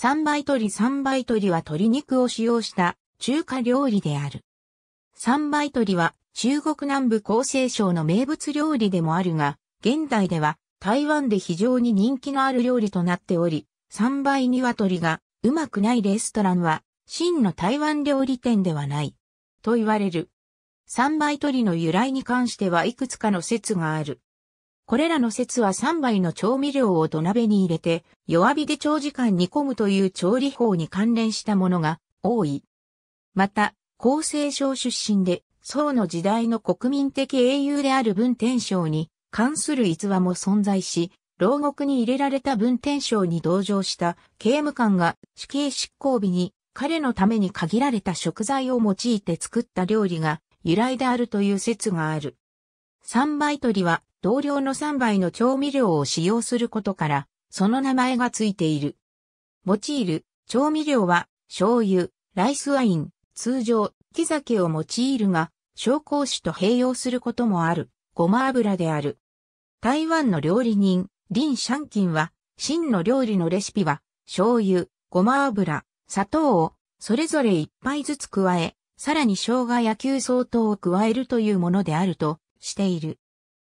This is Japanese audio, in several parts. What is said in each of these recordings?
三倍鶏三倍鶏は鶏肉を使用した中華料理である。三倍鶏は中国南部厚生省の名物料理でもあるが、現代では台湾で非常に人気のある料理となっており、三倍鶏がうまくないレストランは真の台湾料理店ではない。と言われる。三倍鶏の由来に関してはいくつかの説がある。これらの説は3倍の調味料を土鍋に入れて、弱火で長時間煮込むという調理法に関連したものが多い。また、厚生省出身で、宋の時代の国民的英雄である文天章に関する逸話も存在し、牢獄に入れられた文天章に同情した刑務官が死刑執行日に彼のために限られた食材を用いて作った料理が由来であるという説がある。三倍鳥は同量の3倍の調味料を使用することから、その名前がついている。用いる調味料は醤油、ライスワイン、通常、木酒を用いるが、紹興酒と併用することもある、ごま油である。台湾の料理人、林シャンキンは、真の料理のレシピは、醤油、ごま油、砂糖を、それぞれ一杯ずつ加え、さらに生姜や急相当を加えるというものであるとしている。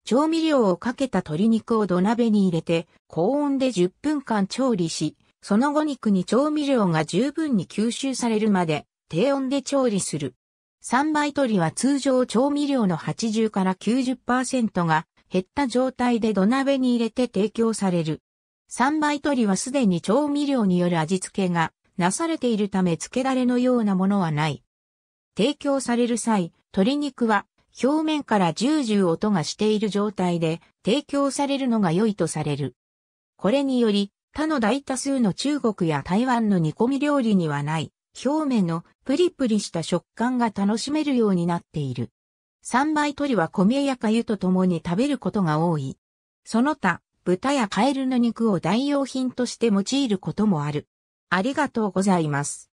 調味料をかけた鶏肉を土鍋に入れて、高温で10分間調理し、その後肉に調味料が十分に吸収されるまで、低温で調理する。三倍鶏は通常調味料の80から90%が減った状態で土鍋に入れて提供される。三倍鶏はすでに調味料による味付けがなされているため漬けだれのようなものはない。提供される際、鶏肉は表面からジュージュー音がしている状態で提供されるのが良いとされる。これにより、他の大多数の中国や台湾の煮込み料理にはない、表面のプリプリした食感が楽しめるようになっている。三倍鶏は米や粥と共に食べることが多い。その他、豚やカエルの肉を代用品として用いることもある。ありがとうございます。